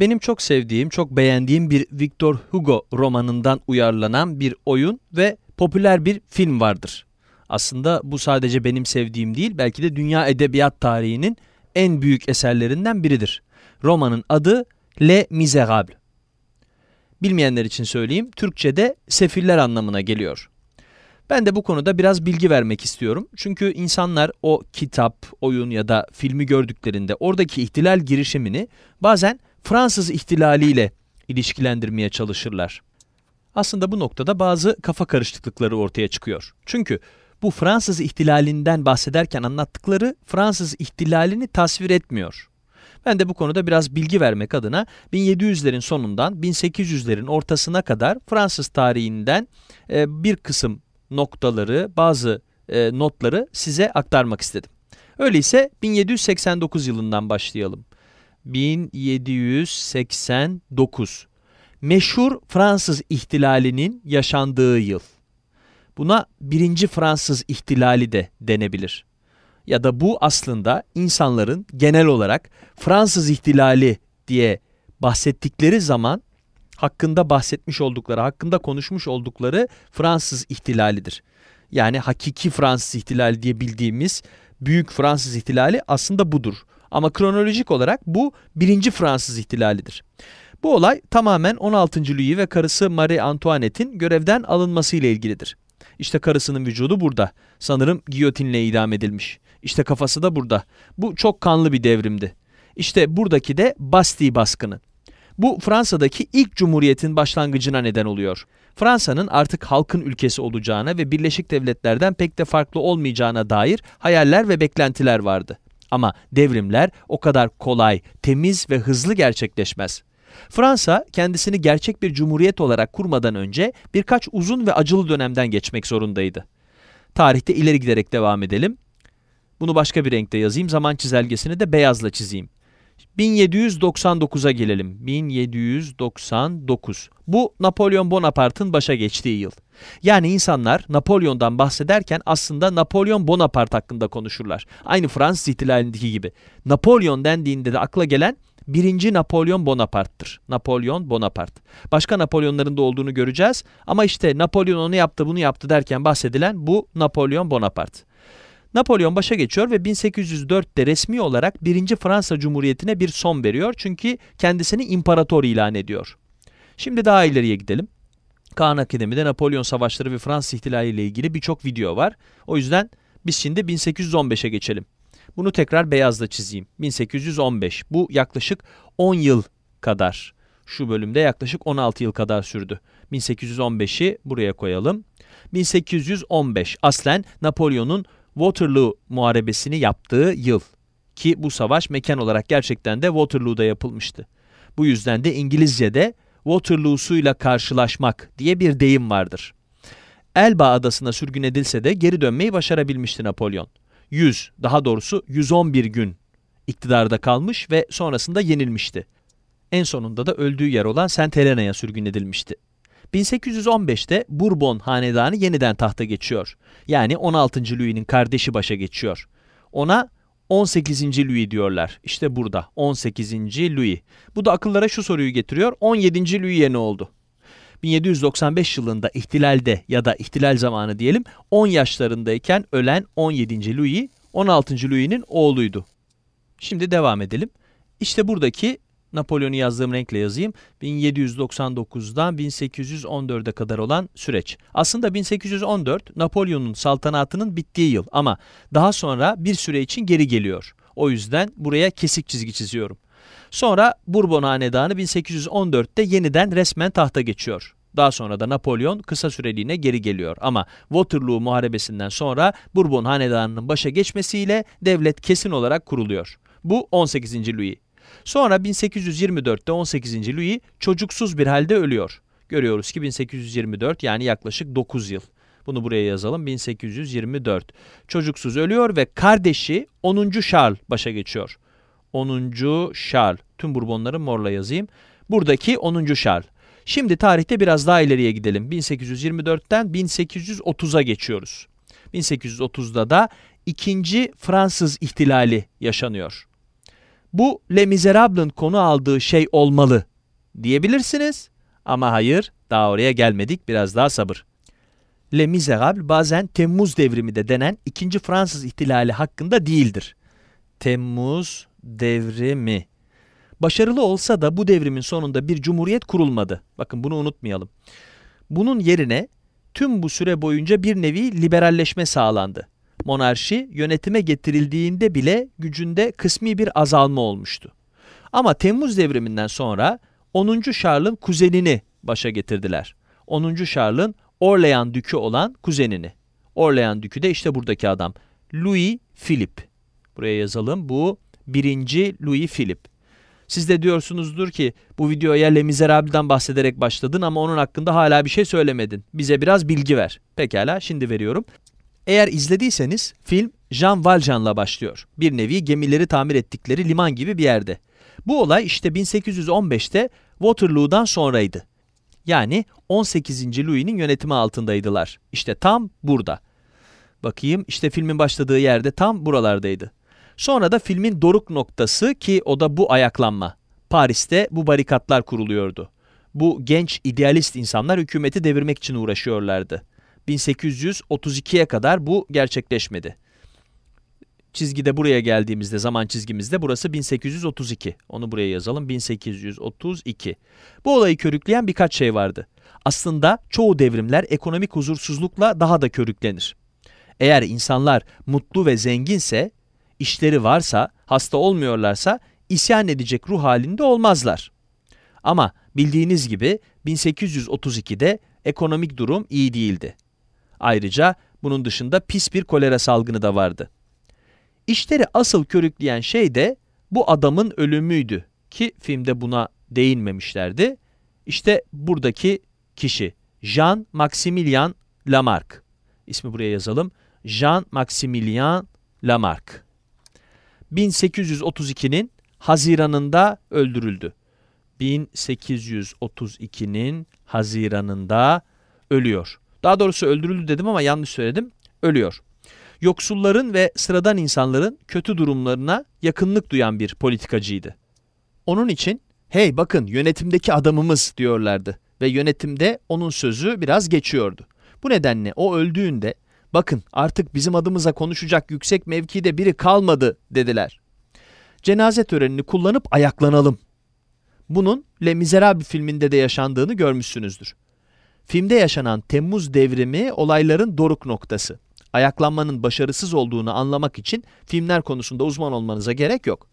Benim çok sevdiğim, çok beğendiğim bir Victor Hugo romanından uyarlanan bir oyun ve popüler bir film vardır. Aslında bu sadece benim sevdiğim değil, belki de dünya edebiyat tarihinin en büyük eserlerinden biridir. Romanın adı Le Miserable. Bilmeyenler için söyleyeyim, Türkçe'de sefiller anlamına geliyor. Ben de bu konuda biraz bilgi vermek istiyorum. Çünkü insanlar o kitap, oyun ya da filmi gördüklerinde oradaki ihtilal girişimini bazen Fransız ihtilaliyle ilişkilendirmeye çalışırlar. Aslında bu noktada bazı kafa karışıklıkları ortaya çıkıyor. Çünkü bu Fransız ihtilalinden bahsederken anlattıkları Fransız ihtilalini tasvir etmiyor. Ben de bu konuda biraz bilgi vermek adına 1700'lerin sonundan 1800'lerin ortasına kadar Fransız tarihinden e, bir kısım noktaları, bazı e, notları size aktarmak istedim. Öyleyse 1789 yılından başlayalım. 1789. Meşhur Fransız İhtilali'nin yaşandığı yıl. Buna birinci Fransız İhtilali de denebilir. Ya da bu aslında insanların genel olarak Fransız İhtilali diye bahsettikleri zaman hakkında bahsetmiş oldukları, hakkında konuşmuş oldukları Fransız İhtilalidir. Yani hakiki Fransız İhtilali diye bildiğimiz büyük Fransız İhtilali aslında budur. Ama kronolojik olarak bu birinci Fransız ihtilalidir. Bu olay tamamen 16. Louis ve karısı Marie Antoinette'in görevden alınmasıyla ilgilidir. İşte karısının vücudu burada. Sanırım giyotinle idam edilmiş. İşte kafası da burada. Bu çok kanlı bir devrimdi. İşte buradaki de Bastille baskını. Bu Fransa'daki ilk cumhuriyetin başlangıcına neden oluyor. Fransa'nın artık halkın ülkesi olacağına ve Birleşik Devletler'den pek de farklı olmayacağına dair hayaller ve beklentiler vardı. Ama devrimler o kadar kolay, temiz ve hızlı gerçekleşmez. Fransa kendisini gerçek bir cumhuriyet olarak kurmadan önce birkaç uzun ve acılı dönemden geçmek zorundaydı. Tarihte ileri giderek devam edelim. Bunu başka bir renkte yazayım, zaman çizelgesini de beyazla çizeyim. 1799'a gelelim. 1799. Bu Napolyon Bonaparte'ın başa geçtiği yıl. Yani insanlar Napolyon'dan bahsederken aslında Napolyon Bonapart hakkında konuşurlar. Aynı Fransız ihtilalindeki gibi. Napolyon dendiğinde de akla gelen birinci Napolyon Bonapart'tır. Napolyon Bonapart. Başka Napolyonların da olduğunu göreceğiz. Ama işte Napolyon onu yaptı bunu yaptı derken bahsedilen bu Napolyon Bonapart. Napolyon başa geçiyor ve 1804'te resmi olarak 1. Fransa Cumhuriyeti'ne bir son veriyor. Çünkü kendisini imparator ilan ediyor. Şimdi daha ileriye gidelim. Kaan Akademi'de Napolyon Savaşları ve Fransız İhtilali ile ilgili birçok video var. O yüzden biz şimdi 1815'e geçelim. Bunu tekrar beyazla çizeyim. 1815. Bu yaklaşık 10 yıl kadar. Şu bölümde yaklaşık 16 yıl kadar sürdü. 1815'i buraya koyalım. 1815 aslen Napolyon'un Waterloo muharebesini yaptığı yıl ki bu savaş mekan olarak gerçekten de Waterloo'da yapılmıştı. Bu yüzden de İngilizce'de Waterloo'suyla karşılaşmak diye bir deyim vardır. Elba adasına sürgün edilse de geri dönmeyi başarabilmişti Napolyon. 100, daha doğrusu 111 gün iktidarda kalmış ve sonrasında yenilmişti. En sonunda da öldüğü yer olan Saint Helena'ya sürgün edilmişti. 1815'te Bourbon hanedanı yeniden tahta geçiyor. Yani 16. Louis'nin kardeşi başa geçiyor. Ona 18. Louis diyorlar. İşte burada 18. Louis. Bu da akıllara şu soruyu getiriyor. 17. Louis yeni oldu? 1795 yılında ihtilalde ya da ihtilal zamanı diyelim 10 yaşlarındayken ölen 17. Louis 16. Louis'nin oğluydu. Şimdi devam edelim. İşte buradaki Napolyon'u yazdığım renkle yazayım. 1799'dan 1814'e kadar olan süreç. Aslında 1814 Napolyon'un saltanatının bittiği yıl ama daha sonra bir süre için geri geliyor. O yüzden buraya kesik çizgi çiziyorum. Sonra Bourbon Hanedanı 1814'te yeniden resmen tahta geçiyor. Daha sonra da Napolyon kısa süreliğine geri geliyor ama Waterloo Muharebesi'nden sonra Bourbon Hanedanı'nın başa geçmesiyle devlet kesin olarak kuruluyor. Bu 18. Louis. Sonra 1824'te 18. Louis çocuksuz bir halde ölüyor. Görüyoruz ki 1824 yani yaklaşık 9 yıl. Bunu buraya yazalım 1824. Çocuksuz ölüyor ve kardeşi 10. Charles başa geçiyor. 10. Charles. Tüm Bourbonları morla yazayım. Buradaki 10. Charles. Şimdi tarihte biraz daha ileriye gidelim. 1824'ten 1830'a geçiyoruz. 1830'da da 2. Fransız İhtilali yaşanıyor bu Le Miserable'ın konu aldığı şey olmalı diyebilirsiniz. Ama hayır daha oraya gelmedik biraz daha sabır. Le Miserable bazen Temmuz devrimi de denen 2. Fransız ihtilali hakkında değildir. Temmuz devrimi. Başarılı olsa da bu devrimin sonunda bir cumhuriyet kurulmadı. Bakın bunu unutmayalım. Bunun yerine tüm bu süre boyunca bir nevi liberalleşme sağlandı monarşi yönetime getirildiğinde bile gücünde kısmi bir azalma olmuştu. Ama Temmuz devriminden sonra 10. Charles'ın kuzenini başa getirdiler. 10. Charles'ın Orlean Dükü olan kuzenini. Orlean Dükü de işte buradaki adam. Louis Philip. Buraya yazalım. Bu birinci Louis Philip. Siz de diyorsunuzdur ki bu videoya Le Miserable'dan bahsederek başladın ama onun hakkında hala bir şey söylemedin. Bize biraz bilgi ver. Pekala şimdi veriyorum. Eğer izlediyseniz film Jean Valjean'la başlıyor. Bir nevi gemileri tamir ettikleri liman gibi bir yerde. Bu olay işte 1815'te Waterloo'dan sonraydı. Yani 18. Louis'nin yönetimi altındaydılar. İşte tam burada. Bakayım işte filmin başladığı yerde tam buralardaydı. Sonra da filmin doruk noktası ki o da bu ayaklanma. Paris'te bu barikatlar kuruluyordu. Bu genç idealist insanlar hükümeti devirmek için uğraşıyorlardı. 1832'ye kadar bu gerçekleşmedi. Çizgide buraya geldiğimizde zaman çizgimizde burası 1832. Onu buraya yazalım 1832. Bu olayı körükleyen birkaç şey vardı. Aslında çoğu devrimler ekonomik huzursuzlukla daha da körüklenir. Eğer insanlar mutlu ve zenginse, işleri varsa, hasta olmuyorlarsa isyan edecek ruh halinde olmazlar. Ama bildiğiniz gibi 1832'de ekonomik durum iyi değildi. Ayrıca bunun dışında pis bir kolera salgını da vardı. İşleri asıl körükleyen şey de bu adamın ölümüydü ki filmde buna değinmemişlerdi. İşte buradaki kişi Jean Maximilian Lamarck. İsmi buraya yazalım. Jean Maximilian Lamarck. 1832'nin Haziran'ında öldürüldü. 1832'nin Haziran'ında ölüyor. Daha doğrusu öldürüldü dedim ama yanlış söyledim. Ölüyor. Yoksulların ve sıradan insanların kötü durumlarına yakınlık duyan bir politikacıydı. Onun için hey bakın yönetimdeki adamımız diyorlardı ve yönetimde onun sözü biraz geçiyordu. Bu nedenle o öldüğünde bakın artık bizim adımıza konuşacak yüksek mevkide biri kalmadı dediler. Cenaze törenini kullanıp ayaklanalım. Bunun Le Miserable filminde de yaşandığını görmüşsünüzdür. Filmde yaşanan Temmuz devrimi olayların doruk noktası. Ayaklanmanın başarısız olduğunu anlamak için filmler konusunda uzman olmanıza gerek yok.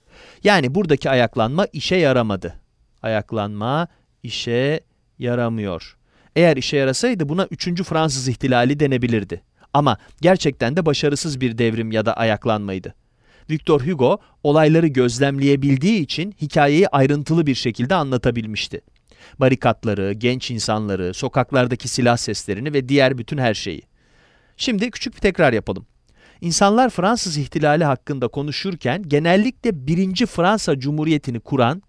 Yani buradaki ayaklanma işe yaramadı. Ayaklanma işe yaramıyor. Eğer işe yarasaydı buna 3. Fransız ihtilali denebilirdi. Ama gerçekten de başarısız bir devrim ya da ayaklanmaydı. Victor Hugo olayları gözlemleyebildiği için hikayeyi ayrıntılı bir şekilde anlatabilmişti barikatları, genç insanları, sokaklardaki silah seslerini ve diğer bütün her şeyi. Şimdi küçük bir tekrar yapalım. İnsanlar Fransız ihtilali hakkında konuşurken genellikle 1. Fransa Cumhuriyeti'ni kuran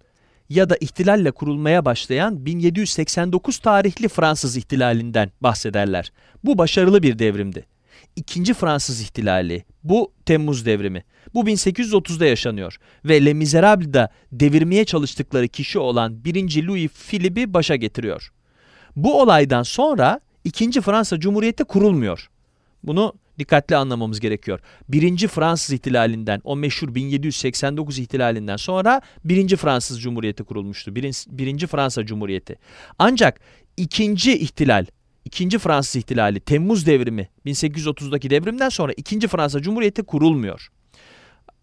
ya da ihtilalle kurulmaya başlayan 1789 tarihli Fransız ihtilalinden bahsederler. Bu başarılı bir devrimdi. 2. Fransız İhtilali. Bu Temmuz devrimi. Bu 1830'da yaşanıyor ve Le Miserable'da devirmeye çalıştıkları kişi olan 1. Louis Philippe'i başa getiriyor. Bu olaydan sonra 2. Fransa Cumhuriyeti kurulmuyor. Bunu dikkatli anlamamız gerekiyor. 1. Fransız İhtilalinden, o meşhur 1789 İhtilalinden sonra 1. Fransız Cumhuriyeti kurulmuştu. 1. Fransa Cumhuriyeti. Ancak 2. İhtilal. 2. Fransız İhtilali, Temmuz devrimi 1830'daki devrimden sonra 2. Fransa Cumhuriyeti kurulmuyor.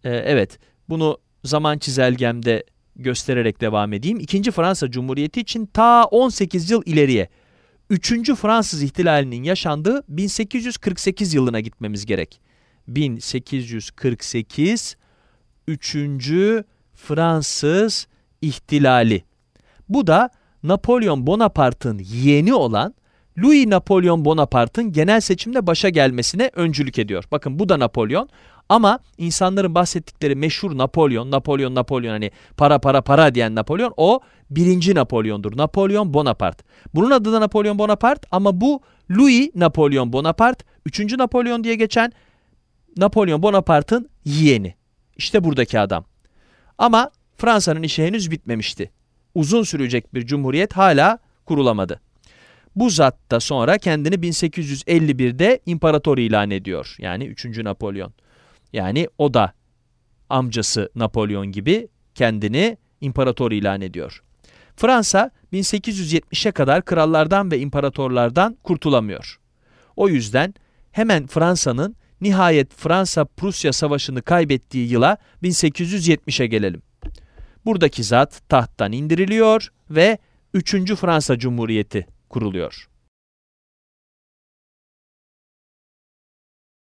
Ee, evet bunu zaman çizelgemde göstererek devam edeyim. 2. Fransa Cumhuriyeti için ta 18 yıl ileriye 3. Fransız İhtilali'nin yaşandığı 1848 yılına gitmemiz gerek. 1848 3. Fransız İhtilali. Bu da Napolyon Bonaparte'ın yeğeni olan Louis Napolyon Bonaparte'ın genel seçimde başa gelmesine öncülük ediyor. Bakın bu da Napolyon ama insanların bahsettikleri meşhur Napolyon, Napolyon, Napolyon hani para para para diyen Napolyon o birinci Napolyon'dur. Napolyon Bonaparte. Bunun adı da Napolyon Bonaparte ama bu Louis Napolyon Bonaparte, Üçüncü Napolyon diye geçen Napolyon Bonaparte'ın yeğeni. İşte buradaki adam. Ama Fransa'nın işi henüz bitmemişti. Uzun sürecek bir cumhuriyet hala kurulamadı. Bu zat da sonra kendini 1851'de imparator ilan ediyor. Yani 3. Napolyon. Yani o da amcası Napolyon gibi kendini imparator ilan ediyor. Fransa 1870'e kadar krallardan ve imparatorlardan kurtulamıyor. O yüzden hemen Fransa'nın nihayet Fransa-Prusya savaşını kaybettiği yıla 1870'e gelelim. Buradaki zat tahttan indiriliyor ve 3. Fransa Cumhuriyeti kuruluyor.